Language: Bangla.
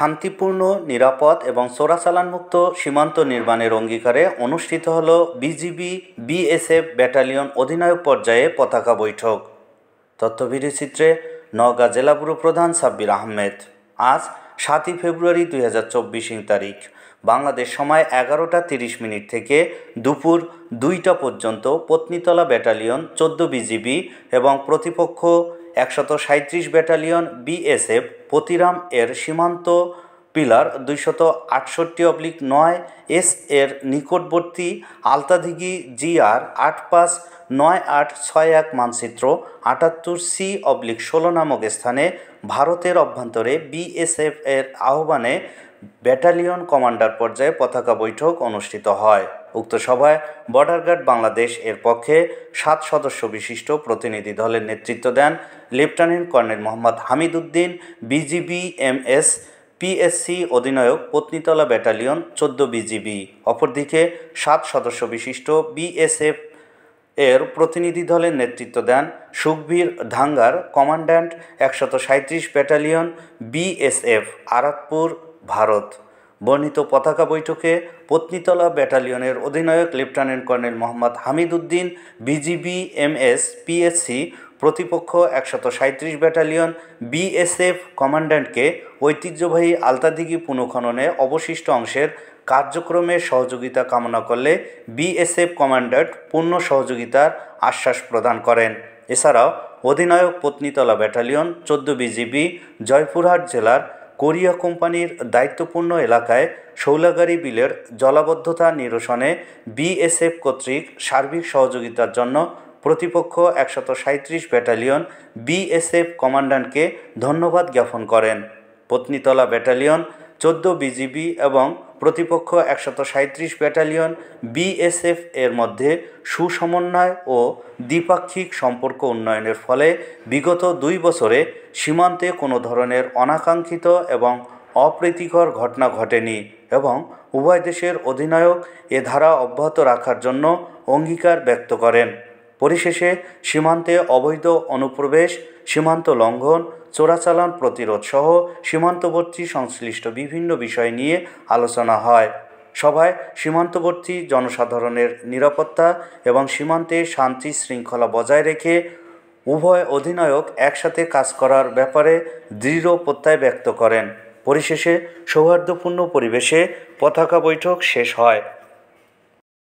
শান্তিপূর্ণ নিরাপদ এবং চোরাচালানমুক্ত সীমান্ত নির্মাণের অঙ্গীকারে অনুষ্ঠিত হল বিজিবি বিএসএফ ব্যাটালিয়ন অধিনায়ক পর্যায়ে পতাকা বৈঠক চিত্রে নওগাঁ জেলা ব্যুরো প্রধান সাব্বির আহমেদ আজ সাতই ফেব্রুয়ারি দুই হাজার চব্বিশ তারিখ বাংলাদেশ সময় এগারোটা তিরিশ মিনিট থেকে দুপুর দুইটা পর্যন্ত পত্নীতলা ব্যাটালিয়ন চোদ্দ বিজিবি এবং প্রতিপক্ষ একশত সাঁত্রিশ ব্যাটালিয়ন বিএসএফ পতিরাম এর সীমান্ত পিলার দুইশত আটষট্টি অবলিক নয় এস এর নিকটবর্তী আলতাদিঘি জিআর আট পাঁচ নয় আট ছয় এক মানচিত্র আটাত্তর সি অবলিক ষোলো নামক স্থানে ভারতের অভ্যন্তরে বিএসএফ এর আহ্বানে ব্যাটালিয়ন কমান্ডার পর্যায়ে পতাকা বৈঠক অনুষ্ঠিত হয় উক্ত সভায় বর্ডার গার্ড বাংলাদেশ এর পক্ষে সাত সদস্য বিশিষ্ট প্রতিনিধি দলের নেতৃত্ব দেন lieutenant colonel Mohammad Hamid Uddin BGB M S PSC অধিনায়ক পত্নীতলা ব্যাটালিয়ন চোদ্দ বিজিবি অপরদিকে সাত সদস্য বিশিষ্ট বিএসএফ এর প্রতিনিধি দলের নেতৃত্ব দেন সুখবীর ধাঙ্গার কমান্ড্যান্ট একশত সাঁত্রিশ ব্যাটালিয়ন বিএসএফ আরাতপুর ভারত বর্ণিত পতাকা বৈঠকে পত্নীতলা ব্যাটালিয়নের অধিনায়ক lieutenant colonel Mohammad Hamid Uddin BGB MS PSC প্রতিপক্ষ একশত সাঁত্রিশ ব্যাটালিয়ন বিএসএফ কমান্ড্যান্টকে ঐতিহ্যবাহী আলতাদিঘি পুনঃখননে অবশিষ্ট অংশের কার্যক্রমে সহযোগিতা কামনা করলে বিএসএফ কমান্ড্যান্ট পূর্ণ সহযোগিতার আশ্বাস প্রদান করেন এছাড়াও অধিনায়ক পত্নীতলা ব্যাটালিয়ন চোদ্দ বিজিবি জয়পুরহাট জেলার কোরিয়া কোম্পানির দায়িত্বপূর্ণ এলাকায় শৌলাগাড়ি বিলের জলাবদ্ধতা নিরসনে বিএসএফ কর্তৃক সার্বিক সহযোগিতার জন্য প্রতিপক্ষ একশত সাঁত্রিশ ব্যাটালিয়ন বিএসএফ কমান্ডানকে ধন্যবাদ জ্ঞাপন করেন পত্নীতলা ব্যাটালিয়ন চোদ্দ বিজিবি এবং প্রতিপক্ষ একশত সাঁত্রিশ ব্যাটালিয়ন বিএসএফ এর মধ্যে সুসমন্বয় ও দ্বিপাক্ষিক সম্পর্ক উন্নয়নের ফলে বিগত দুই বছরে সীমান্তে কোনো ধরনের অনাকাঙ্ক্ষিত এবং অপ্রীতিকর ঘটনা ঘটেনি এবং উভয় দেশের অধিনায়ক এ ধারা অব্যাহত রাখার জন্য অঙ্গীকার ব্যক্ত করেন পরিশেষে সীমান্তে অবৈধ অনুপ্রবেশ সীমান্ত লঙ্ঘন চোরাচালান প্রতিরোধ সহ সীমান্তবর্তী সংশ্লিষ্ট বিভিন্ন বিষয় নিয়ে আলোচনা হয় সভায় সীমান্তবর্তী জনসাধারণের নিরাপত্তা এবং সীমান্তে শান্তি শৃঙ্খলা বজায় রেখে উভয় অধিনায়ক একসাথে কাজ করার ব্যাপারে দৃঢ় প্রত্যয় ব্যক্ত করেন পরিশেষে সৌহার্দ্যপূর্ণ পরিবেশে পতাকা বৈঠক শেষ হয়